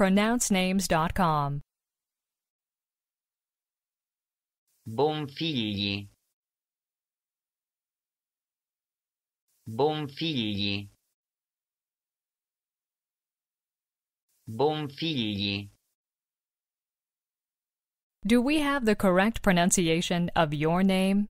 pronouncenames.com. Bonfigli. Bonfigli. Bonfigli. Do we have the correct pronunciation of your name?